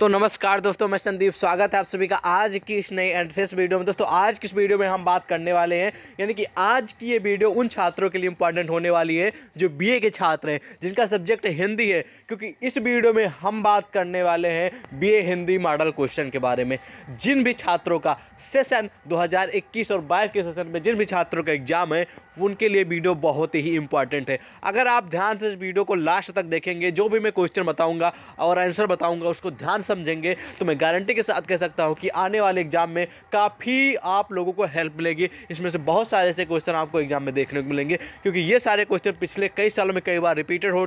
तो नमस्कार दोस्तों मैं संदीप स्वागत है आप सभी का आज की इस नई एंड वीडियो में दोस्तों आज की इस वीडियो में हम बात करने वाले हैं यानी कि आज की ये वीडियो उन छात्रों के लिए इंपॉर्टेंट होने वाली है जो बीए के छात्र हैं जिनका सब्जेक्ट हिंदी है क्योंकि इस वीडियो में हम बात करने वाले हैं बी हिंदी मॉडल क्वेश्चन के बारे में जिन भी छात्रों का सेशन दो और बाईस के सेशन में जिन भी छात्रों का एग्जाम है उनके लिए वीडियो बहुत ही इंपॉर्टेंट है अगर आप ध्यान से इस वीडियो को लास्ट तक देखेंगे जो भी मैं क्वेश्चन बताऊँगा और आंसर बताऊँगा उसको ध्यान समझेंगे तो मैं गारंटी के साथ कह सकता हूँ कि आने वाले एग्जाम में काफ़ी आप लोगों को हेल्प मिलेगी इसमें से बहुत सारे ऐसे क्वेश्चन आपको एग्जाम में देखने को मिलेंगे क्योंकि ये सारे क्वेश्चन पिछले कई सालों में कई बार रिपीटेड हो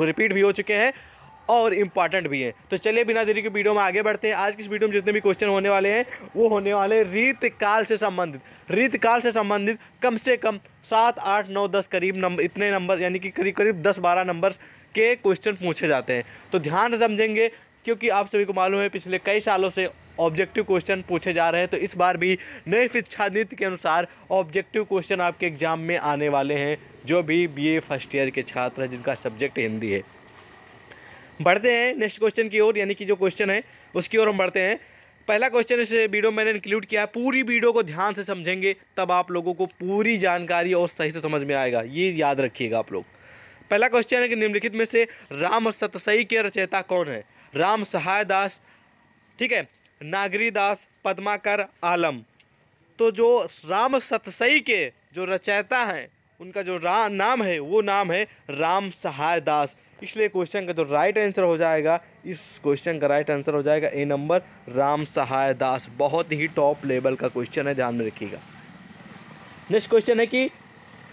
रिपीट भी हो चुके हैं और इम्पॉर्टेंट भी हैं तो चलिए बिना देरी के वीडियो में आगे बढ़ते हैं आज की इस वीडियो में जितने भी क्वेश्चन होने वाले हैं वो होने वाले रीत काल से संबंधित रीत काल से संबंधित कम से कम सात आठ नौ दस करीब नंबर इतने नंबर यानी कि करीब करीब दस बारह नंबर के क्वेश्चन पूछे जाते हैं तो ध्यान समझेंगे क्योंकि आप सभी को मालूम है पिछले कई सालों से ऑब्जेक्टिव क्वेश्चन पूछे जा रहे हैं तो इस बार भी नई शिक्षा नीति के अनुसार ऑब्जेक्टिव क्वेश्चन आपके एग्जाम में आने वाले हैं जो भी बीए फर्स्ट ईयर के छात्र हैं जिनका सब्जेक्ट हिंदी है बढ़ते हैं नेक्स्ट क्वेश्चन की ओर यानी कि जो क्वेश्चन है उसकी ओर हम बढ़ते हैं पहला क्वेश्चन इस वीडियो मैंने इंक्लूड किया पूरी वीडियो को ध्यान से समझेंगे तब आप लोगों को पूरी जानकारी और सही से समझ में आएगा ये याद रखिएगा आप लोग पहला क्वेश्चन है कि निम्नलिखित में से राम सतसई के रचयिता कौन है राम सहाय दास ठीक है नागरी दास पदमाकर आलम तो जो राम सतसई के जो रचयिता हैं उनका जो राम नाम है वो नाम है राम सहाय दास इसलिए क्वेश्चन का तो राइट आंसर हो जाएगा इस क्वेश्चन का राइट आंसर हो जाएगा ए नंबर राम सहाय दास बहुत ही टॉप लेवल का क्वेश्चन है ध्यान में रखिएगा नेक्स्ट क्वेश्चन है कि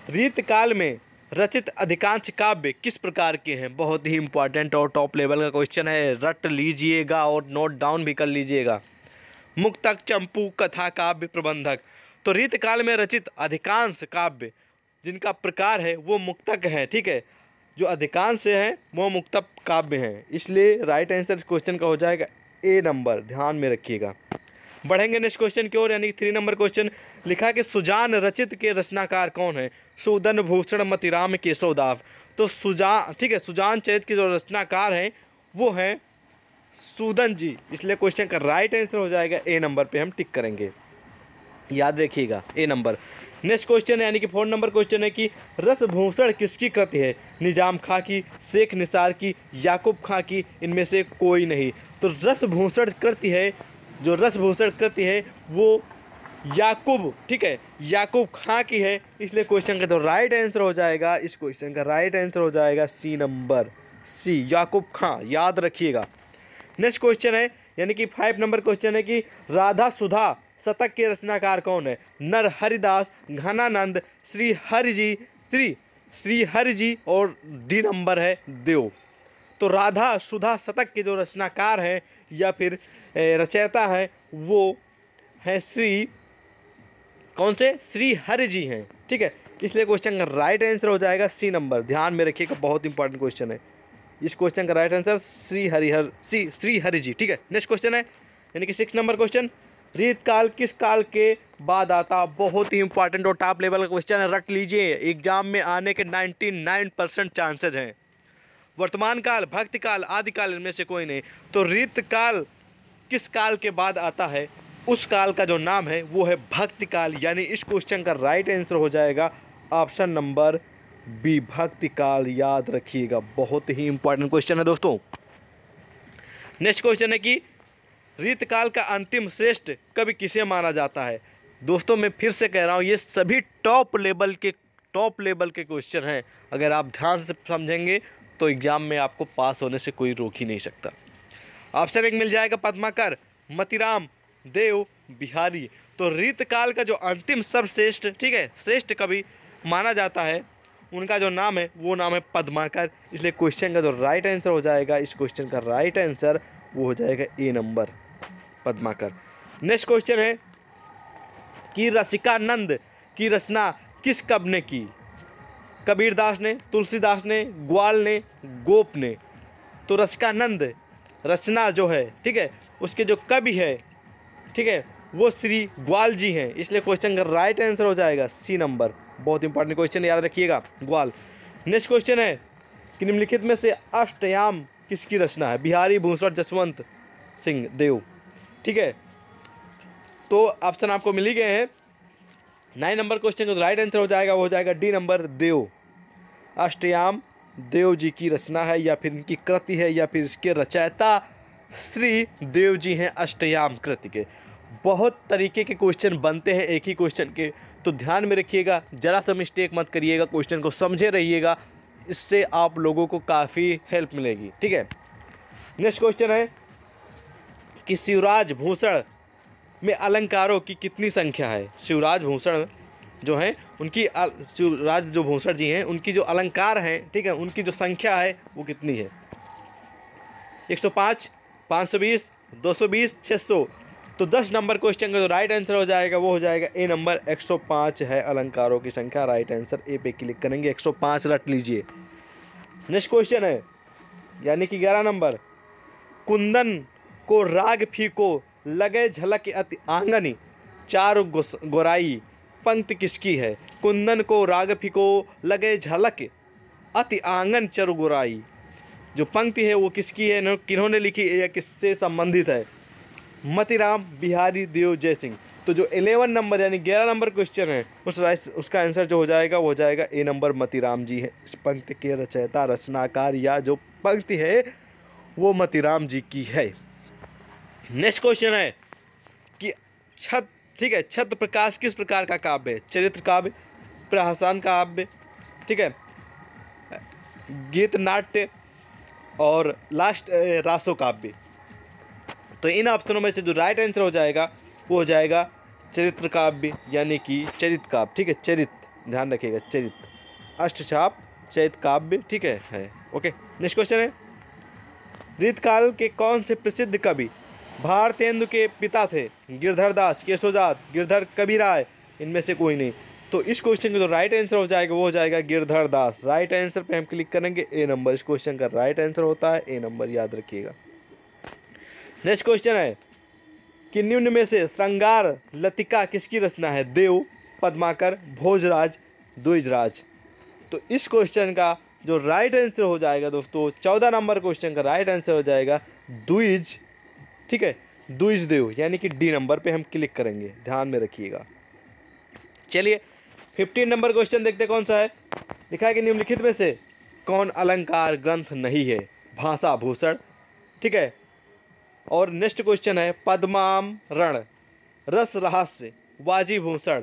रीत काल में रचित अधिकांश काव्य किस प्रकार के हैं बहुत ही इंपॉर्टेंट और टॉप लेवल का क्वेश्चन है रट लीजिएगा और नोट डाउन भी कर लीजिएगा मुक्तक चंपू कथा काव्य प्रबंधक तो रीत काल में रचित अधिकांश काव्य जिनका प्रकार है वो मुक्तक हैं ठीक है जो अधिकांश हैं वह मुक्त काव्य हैं इसलिए राइट आंसर इस क्वेश्चन का हो जाएगा ए नंबर ध्यान में रखिएगा बढ़ेंगे नेक्स्ट क्वेश्चन की ओर यानी थ्री नंबर क्वेश्चन लिखा कि सुजान रचित के रचनाकार कौन है सुदन भूषण मतिराम केशवदाव तो सुजान ठीक है सुजान चरित के जो रचनाकार हैं वो हैं सुदन जी इसलिए क्वेश्चन का राइट आंसर हो जाएगा ए नंबर पे हम टिक करेंगे याद रखिएगा ए नंबर नेक्स्ट क्वेश्चन है यानी कि फोन नंबर क्वेश्चन है कि रसभूषण किसकी कृति है निजाम खां की शेख निसार की याकूब खां की इनमें से कोई नहीं तो रसभूषण कृति है जो रसभूषण कृति है वो याकूब ठीक है याकूब खां की है इसलिए क्वेश्चन का तो राइट आंसर हो जाएगा इस क्वेश्चन का राइट आंसर हो जाएगा सी नंबर सी याकूब खां याद रखिएगा नेक्स्ट क्वेश्चन है यानी कि फाइव नंबर क्वेश्चन है कि राधा सुधा शतक के रचनाकार कौन है नर हरिदास घनानंद श्री हरिजी जी श्री श्री हरिजी जी और डी नंबर है देव तो राधा सुधा शतक के जो रचनाकार हैं या फिर रचयिता हैं वो हैं श्री कौन से श्री हरि जी हैं ठीक है इसलिए क्वेश्चन का राइट आंसर हो जाएगा सी नंबर ध्यान में रखिएगा बहुत इंपॉर्टेंट क्वेश्चन है इस क्वेश्चन का right answer Shri Harihar C Shri Hari ji ठीक है नेक्स्ट क्वेश्चन है यानी कि सिक्स नंबर क्वेश्चन रीत काल किस काल के बाद आता बहुत ही इंपॉर्टेंट और टॉप लेवल का क्वेश्चन है रख लीजिए एग्जाम में आने के 99 परसेंट चांसेज हैं वर्तमान काल भक्त काल आदि काल इनमें से कोई नहीं तो रीत काल किस काल के बाद आता है उस काल का जो नाम है वो है भक्ति काल यानी इस क्वेश्चन का राइट आंसर हो जाएगा ऑप्शन नंबर बी भक्ति काल याद रखिएगा बहुत ही इंपॉर्टेंट क्वेश्चन है दोस्तों नेक्स्ट क्वेश्चन है कि रीतकाल का अंतिम श्रेष्ठ कवि किसे माना जाता है दोस्तों मैं फिर से कह रहा हूँ ये सभी टॉप लेवल के टॉप लेवल के क्वेश्चन हैं अगर आप ध्यान से समझेंगे तो एग्ज़ाम में आपको पास होने से कोई रोक ही नहीं सकता ऑप्शन एक मिल जाएगा पद्माकर मतिराम देव बिहारी तो रीतकाल का जो अंतिम सर्वश्रेष्ठ ठीक है श्रेष्ठ कवि माना जाता है उनका जो नाम है वो नाम है पद्माकर इसलिए क्वेश्चन का जो राइट आंसर हो जाएगा इस क्वेश्चन का राइट आंसर वो हो जाएगा A number Padmakar next question है कि रसिकानंद की रचना किस कब ने की कबीरदास ने तुलसीदास ने ग्वाल ने गोप ने तो रसिकानंद रचना जो है ठीक है उसके जो कवि है ठीक है वो श्री ग्वाल जी हैं इसलिए क्वेश्चन का राइट आंसर हो जाएगा सी नंबर बहुत इंपॉर्टेंट क्वेश्चन याद रखिएगा ग्वाल नेक्स्ट क्वेश्चन है कि निम्नलिखित में से अष्टयाम किसकी रचना है बिहारी भूषण जसवंत सिंह देव ठीक है तो ऑप्शन आपको मिल ही गए हैं नाइन नंबर क्वेश्चन जो राइट आंसर हो जाएगा वो हो जाएगा डी नंबर देव अष्टयाम देव जी की रचना है या फिर इनकी कृति है या फिर इसके रचयिता श्री देव जी हैं अष्टयाम कृति के बहुत तरीके के क्वेश्चन बनते हैं एक ही क्वेश्चन के तो ध्यान में रखिएगा ज़रा सा मिस्टेक मत करिएगा क्वेश्चन को समझे रहिएगा इससे आप लोगों को काफ़ी हेल्प मिलेगी ठीक है नेक्स्ट क्वेश्चन है कि शिवराज भूषण में अलंकारों की कितनी संख्या है शिवराज भूषण जो हैं उनकी शिवराज जो भूषण जी हैं उनकी जो अलंकार हैं ठीक है उनकी जो संख्या है वो कितनी है एक सौ पाँच पाँच सौ बीस दो सौ बीस छः सौ तो दस नंबर क्वेश्चन का जो राइट आंसर हो जाएगा वो हो जाएगा ए नंबर एक सौ पाँच है अलंकारों की संख्या राइट आंसर ए पे क्लिक करेंगे एक सौ पाँच रट लीजिए नेक्स्ट क्वेश्चन है यानी कि ग्यारह नंबर कुंदन को राग फीको लगे झलक अति आंगन चार गोराई पंक्त किसकी है कुंदन को राग फीको लगे झलक अति आंगन चर गोराई जो पंक्ति है वो किसकी है किन्होंने लिखी है या किससे संबंधित है मतिराम बिहारी देव जय सिंह तो जो एलेवन नंबर यानी ग्यारह नंबर क्वेश्चन है उस उसका आंसर जो हो जाएगा वो हो जाएगा ए नंबर मतीराम जी है इस पंक्ति के रचयिता रचनाकार या जो पंक्ति है वो मतिराम जी की है नेक्स्ट क्वेश्चन है कि छत ठीक है छत प्रकाश किस प्रकार का काव्य है चरित्र काव्य प्रहसन काव्य ठीक है गीत नाट्य और लास्ट रासो काव्य तो इन ऑप्शनों में से जो राइट आंसर हो जाएगा वो हो जाएगा चरित्र काव्य यानी कि चरित काव्य ठीक है चरित ध्यान रखिएगा चरित अष्टछाप चरित काव्य ठीक है, है ओके नेक्स्ट क्वेश्चन है रीतकाल के कौन से प्रसिद्ध कवि भारतेंदु के पिता थे गिरधर दास केशोजात गिरधर कबीराय इनमें से कोई नहीं तो इस क्वेश्चन का जो राइट आंसर हो जाएगा वो हो जाएगा गिरधर दास राइट आंसर पे हम क्लिक करेंगे ए नंबर इस क्वेश्चन का राइट आंसर होता है ए नंबर याद रखिएगा नेक्स्ट क्वेश्चन है कि निम्न में से श्रृंगार लतिका किसकी रचना है देव पद्माकर भोजराज द्विजराज तो इस क्वेश्चन का जो राइट आंसर हो जाएगा दोस्तों चौदह नंबर क्वेश्चन का राइट आंसर हो जाएगा द्विज ठीक है देव यानी कि डी नंबर पे हम क्लिक करेंगे ध्यान में रखिएगा चलिए फिफ्टीन नंबर क्वेश्चन देखते कौन सा है लिखा है कि निम्नलिखित में से कौन अलंकार ग्रंथ नहीं है भाषा भूषण ठीक है और नेक्स्ट क्वेश्चन है पद्माम रण रस रहस्य वाजी भूषण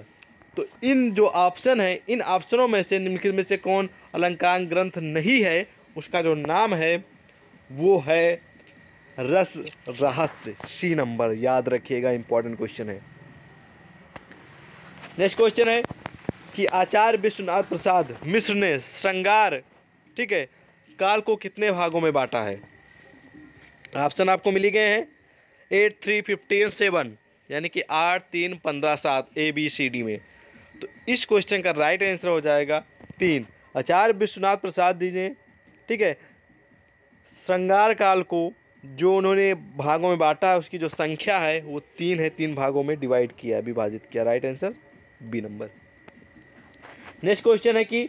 तो इन जो ऑप्शन है इन ऑप्शनों में से निम्नलिखित में से कौन अलंकार ग्रंथ नहीं है उसका जो नाम है वो है रस रहस्य सी नंबर याद रखिएगा इंपॉर्टेंट क्वेश्चन है नेक्स्ट क्वेश्चन है कि आचार्य विश्वनाथ प्रसाद मिश्र ने श्रृंगार ठीक है काल को कितने भागों में बांटा है ऑप्शन आपको मिली गए हैं एट थ्री फिफ्टीन सेवन यानी कि आठ तीन पंद्रह सात ए बी सी डी में तो इस क्वेश्चन का राइट आंसर हो जाएगा तीन आचार्य विश्वनाथ प्रसाद दीजिए ठीक है श्रृंगार काल को जो उन्होंने भागों में बांटा है उसकी जो संख्या है वो तीन है तीन भागों में डिवाइड किया विभाजित किया right answer B number next question है कि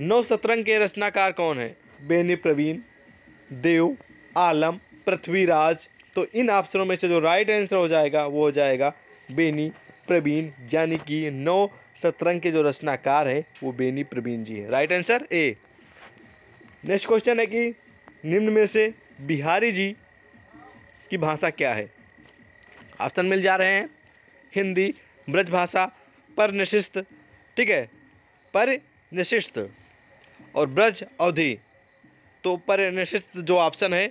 नौ सतरंग के रचनाकार कौन है बेनी प्रवीण देव आलम पृथ्वीराज तो इन ऑप्शनों में से जो राइट आंसर हो जाएगा वो हो जाएगा बेनी प्रवीण यानी कि नौ सतरंग के जो रचनाकार हैं वो बेनी प्रवीण जी है right answer A next question है कि निम्न में से बिहारी जी की भाषा क्या है ऑप्शन मिल जा रहे हैं हिंदी ब्रजभाषा पर निशिस्त ठीक है पर निशिस्त और ब्रज अवधि तो पर निशिस्त जो ऑप्शन है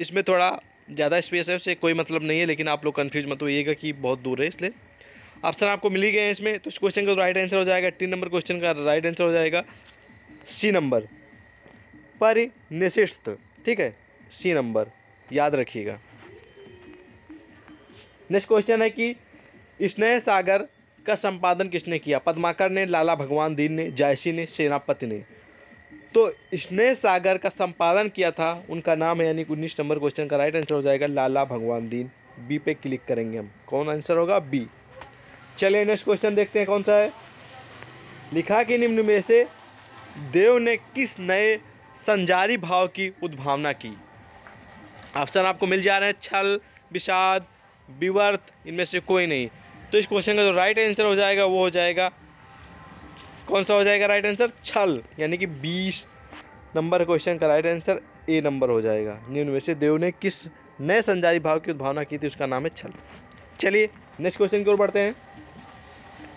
इसमें थोड़ा ज़्यादा स्पेस है उससे कोई मतलब नहीं है लेकिन आप लोग कन्फ्यूज मत होइएगा कि बहुत दूर है इसलिए ऑप्शन आपको मिल ही गए हैं इसमें तो इस क्वेश्चन का राइट आंसर हो जाएगा तीन नंबर क्वेश्चन का राइट आंसर हो जाएगा सी नंबर पर निशिस्त ठीक है सी नंबर याद रखिएगा नेक्स्ट क्वेश्चन है कि स्नेह सागर का संपादन किसने किया पद्माकर ने लाला भगवान दीन ने जायसी ने सेनापति ने तो स्नेह सागर का संपादन किया था उनका नाम है यानी उन्नीस नंबर क्वेश्चन का राइट आंसर हो जाएगा लाला भगवान दीन बी पे क्लिक करेंगे हम कौन आंसर होगा बी चलिए नेक्स्ट क्वेश्चन देखते हैं कौन सा है लिखा कि निम्न में से देव ने किस नए संजारी भाव की उद्भावना की ऑप्शन आपको मिल जा रहे हैं छल विषाद विवर्त इनमें से कोई नहीं तो इस क्वेश्चन का जो राइट आंसर हो जाएगा वो हो जाएगा कौन सा हो जाएगा राइट आंसर छल यानी कि बीस नंबर क्वेश्चन का राइट आंसर ए नंबर हो जाएगा निम्न में से देव ने किस नए संजारी भाव की उद्भावना की थी उसका नाम है छल चलिए नेक्स्ट क्वेश्चन की ओर बढ़ते हैं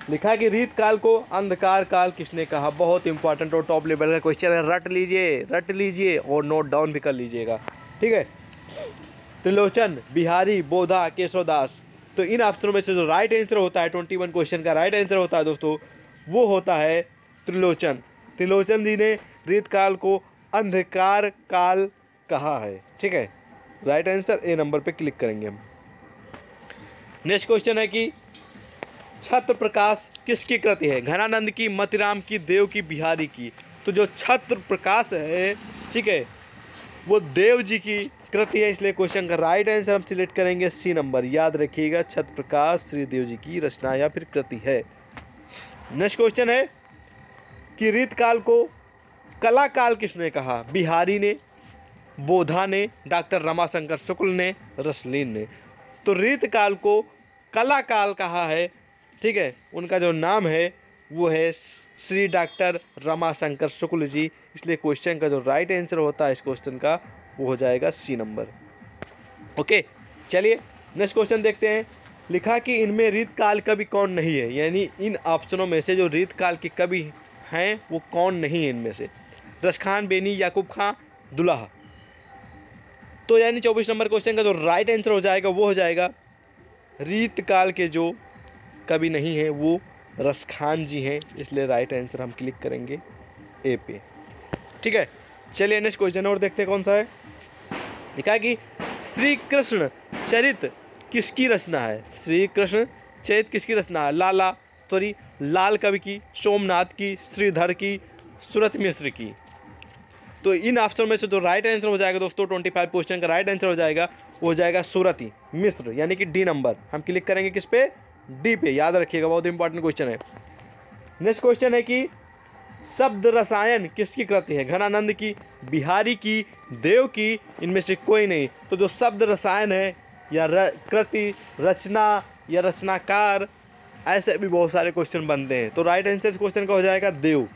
लिखा कि रीत काल को अंधकार काल किसने कहा बहुत इंपॉर्टेंट और टॉप लेवल का क्वेश्चन है रट लीजिए रट लीजिए और नोट डाउन भी कर लीजिएगा ठीक है त्रिलोचन बिहारी बोधा केशवदास तो इन ऑप्शनों में से जो राइट आंसर होता है ट्वेंटी वन क्वेश्चन का राइट आंसर होता है दोस्तों वो होता है त्रिलोचन त्रिलोचन जी ने रीत काल को अंधकार काल कहा है ठीक है राइट आंसर ए नंबर पे क्लिक करेंगे हम नेक्स्ट क्वेश्चन है कि छत्र प्रकाश किसकी कृति है घनानंद की मतिराम की देव की बिहारी की तो जो छत्र प्रकाश है ठीक है वो देव जी की कृति है इसलिए क्वेश्चन का राइट आंसर हम सिलेक्ट करेंगे सी नंबर याद रखिएगा छत प्रकाश श्रीदेव जी की रचना या फिर कृति है नेक्स्ट क्वेश्चन है कि रीत काल को कला काल किसने कहा बिहारी ने बोधा ने डॉक्टर रमाशंकर शुक्ल ने रसलीन ने तो रीत काल को कला काल कहा है ठीक है उनका जो नाम है वो है श्री डॉक्टर रमाशंकर शुक्ल जी इसलिए क्वेश्चन का जो राइट आंसर होता है इस क्वेश्चन का वो हो जाएगा सी नंबर ओके चलिए नेक्स्ट क्वेश्चन देखते हैं लिखा कि इनमें रीत काल कभी कौन नहीं है यानी इन ऑप्शनों में से जो रीत काल के कभी हैं वो कौन नहीं है इनमें से रसखान बेनी याकूब खां दुल्हा तो यानी चौबीस नंबर क्वेश्चन का जो राइट आंसर हो जाएगा वो हो जाएगा रीत काल के जो कभी नहीं है वो रसखान जी हैं इसलिए राइट आंसर हम क्लिक करेंगे ए पे ठीक है चलिए नेक्स्ट क्वेश्चन और देखते हैं कौन सा है लिखा कि श्री कृष्ण चरित किसकी रचना है श्री कृष्ण चरित किसकी रचना है लाला सॉरी लाल कवि की सोमनाथ की श्रीधर की सूरत मिश्र की तो इन ऑप्शन में से जो राइट आंसर हो जाएगा दोस्तों ट्वेंटी फाइव क्वेश्चन का राइट आंसर हो जाएगा वो हो जाएगा सूरती मिश्र यानी कि डी नंबर हम क्लिक करेंगे किस पे डी पे याद रखिएगा बहुत इंपॉर्टेंट क्वेश्चन है नेक्स्ट क्वेश्चन है कि शब्द रसायन किसकी कृति है घनानंद की बिहारी की देव की इनमें से कोई नहीं तो जो शब्द रसायन है या र, कृति रचना या रचनाकार ऐसे भी बहुत सारे क्वेश्चन बनते हैं तो राइट आंसर इस क्वेश्चन का हो जाएगा देव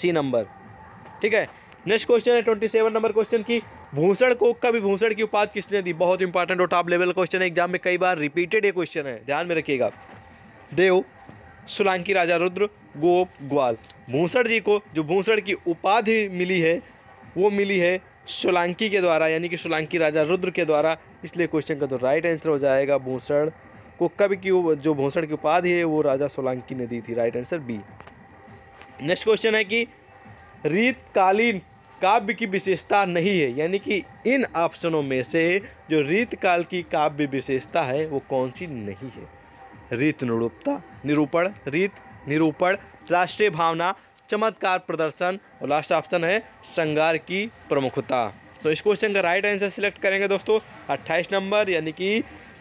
सी नंबर ठीक है नेक्स्ट क्वेश्चन है ट्वेंटी सेवन नंबर क्वेश्चन की भूषण कोक का भी भूषण की उपाधि किसने दी बहुत इंपॉर्टेंट और टॉप लेवल क्वेश्चन है एग्जाम में कई बार रिपीटेड ये क्वेश्चन है ध्यान में रखिएगा देव सुलांकी राजा रुद्र गोप ग्वाल भूषण जी को जो भूषण की उपाधि मिली है वो मिली है सोलांकी के द्वारा यानी कि सोलांकी राजा रुद्र के द्वारा इसलिए क्वेश्चन का तो राइट आंसर हो जाएगा भूसड़ को कब की जो भूसड़ की उपाधि है वो राजा सोलांकी ने दी थी right answer B next question है कि रीतकालीन काव्य की विशेषता नहीं है यानी कि इन ऑप्शनों में से जो रीतकाल की काव्य विशेषता है वो कौन सी नहीं है रीत निरूपता निरूपण रीत निरूपण राष्ट्रीय भावना चमत्कार प्रदर्शन और लास्ट ऑप्शन है श्रृंगार की प्रमुखता तो इस क्वेश्चन का राइट आंसर सिलेक्ट करेंगे दोस्तों अट्ठाईस नंबर यानी कि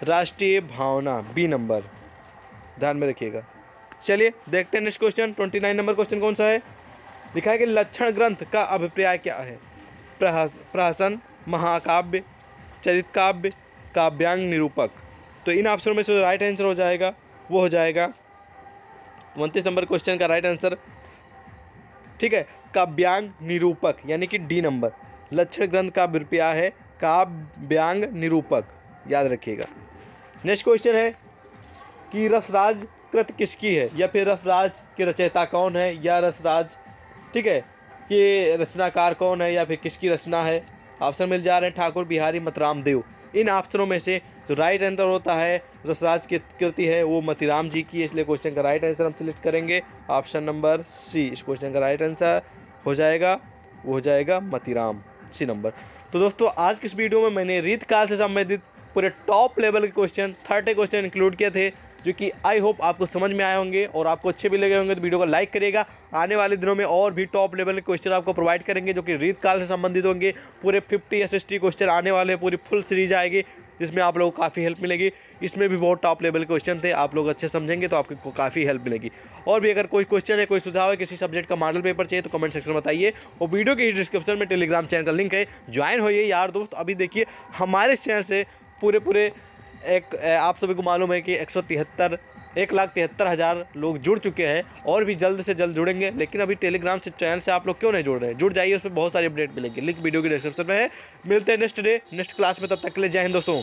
राष्ट्रीय भावना बी नंबर ध्यान में रखिएगा चलिए देखते हैं next question twenty nine number question कौन सा है दिखाया कि लक्षण ग्रंथ का अभिप्राय क्या है प्रहसन महाकाव्य चरित काव्य काव्यांग निरूपक तो इन ऑप्शनों में से राइट आंसर हो जाएगा वो हो जाएगा उनतीस नंबर क्वेश्चन का राइट आंसर ठीक है काव्यांग निरूपक यानी कि डी नंबर लक्षण ग्रंथ का रुपया है काव्यांग निरूपक याद रखिएगा नेक्स्ट क्वेश्चन है कि रसराज कृत किसकी है या फिर रसराज के रचयिता कौन है या रसराज ठीक है कि रचनाकार कौन है या फिर किसकी रचना है ऑप्शन मिल जा रहे हैं ठाकुर बिहारी मतराम देव इन ऑप्शनों में से जो राइट आंसर होता है रसराज की कृति है वो मतीराम जी की इसलिए क्वेश्चन का राइट आंसर हम सिलेक्ट करेंगे ऑप्शन नंबर सी इस क्वेश्चन का राइट आंसर हो जाएगा वो हो जाएगा मतीराम सी नंबर तो दोस्तों आज की इस वीडियो में मैंने रीत काल से संबंधित पूरे टॉप लेवल के क्वेश्चन थर्टी क्वेश्चन इंक्लूड किए थे जो कि आई होप आपको समझ में आए होंगे और आपको अच्छे भी लगे होंगे तो वीडियो को लाइक करिएगा आने वाले दिनों में और भी टॉप लेवल के क्वेश्चन आपको प्रोवाइड करेंगे जो कि रीत काल से संबंधित होंगे पूरे फिफ्टी एस क्वेश्चन आने वाले हैं पूरी फुल सीरीज आएगी जिसमें आप लोगों को काफ़ी हेल्प मिलेगी इसमें भी बहुत टॉप लेवल क्वेश्चन थे आप लोग अच्छे समझेंगे तो आपको काफ़ी हेल्प मिलेगी और भी अगर कोई क्वेश्चन है कोई सुझाव है किसी सब्जेक्ट का मॉडल पेपर चाहिए तो कमेंट सेक्शन में बताइए और वीडियो के डिस्क्रिप्शन में टेलीग्राम चैनल का लिंक है ज्वाइन होइए यार दोस्त अभी देखिए हमारे चैनल से पूरे पूरे एक आप सभी को मालूम है कि एक सौ तिहत्तर एक लाख तिहत्तर हज़ार लोग जुड़ चुके हैं और भी जल्द से जल्द जुड़ेंगे लेकिन अभी टेलीग्राम से चैनल से आप लोग क्यों नहीं जुड़ रहे हैं जुड़ जाइए उस पर बहुत सारी अपडेट मिलेंगी लिंक वीडियो की डिस्क्रिप्शन में है मिलते हैं नेक्स्ट डे नेक्स्ट क्लास में तब तक के लिए जय हिंद दोस्तों